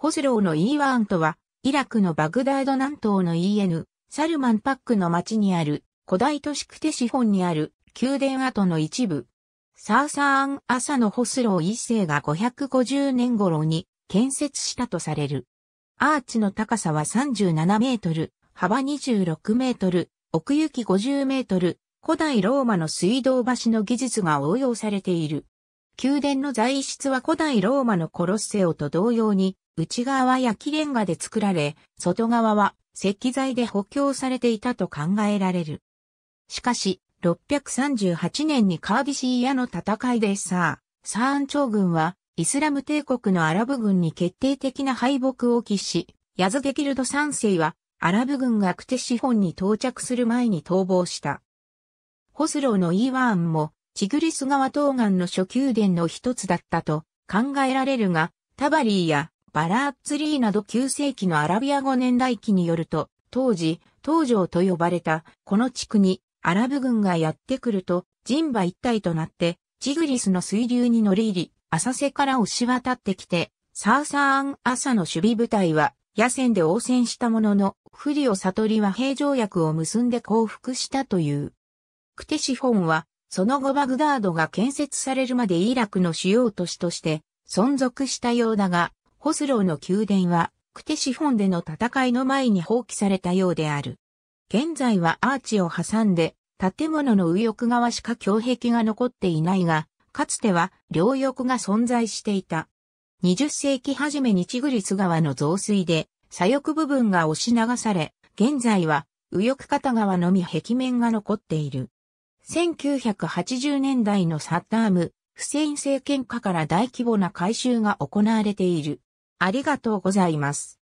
ホスローのイーワーンとは、イラクのバグダード南東の EN、サルマンパックの町にある、古代都市クテシ本にある、宮殿跡の一部。サーサーン朝のホスロー一世が550年頃に建設したとされる。アーチの高さは37メートル、幅26メートル、奥行き50メートル、古代ローマの水道橋の技術が応用されている。宮殿の材質は古代ローマのコロッセオと同様に、内側は焼きレンガで作られ、外側は石器材で補強されていたと考えられる。しかし、638年にカービシーヤの戦いでさあ、サーン朝軍はイスラム帝国のアラブ軍に決定的な敗北を喫し、ヤズゲキルド三世はアラブ軍がクテシホンに到着する前に逃亡した。ホスローのイーワーンも、チグリス川東岸の諸宮殿の一つだったと考えられるが、タバリーやバラーッツリーなど9世紀のアラビア語年代記によると、当時、東城と呼ばれたこの地区にアラブ軍がやってくると、人馬一体となって、チグリスの水流に乗り入り、浅瀬から押し渡ってきて、サーサーン朝の守備部隊は、野戦で応戦したものの、不利を悟りは平条約を結んで降伏したという。クテシフォンは、その後バグダードが建設されるまでイラクの主要都市として存続したようだが、オスローの宮殿は、クテシフォンでの戦いの前に放棄されたようである。現在はアーチを挟んで、建物の右翼側しか胸壁が残っていないが、かつては両翼が存在していた。20世紀初めにチグリス川の増水で、左翼部分が押し流され、現在は右翼片側のみ壁面が残っている。1980年代のサッダーム、フセイン政権下から大規模な改修が行われている。ありがとうございます。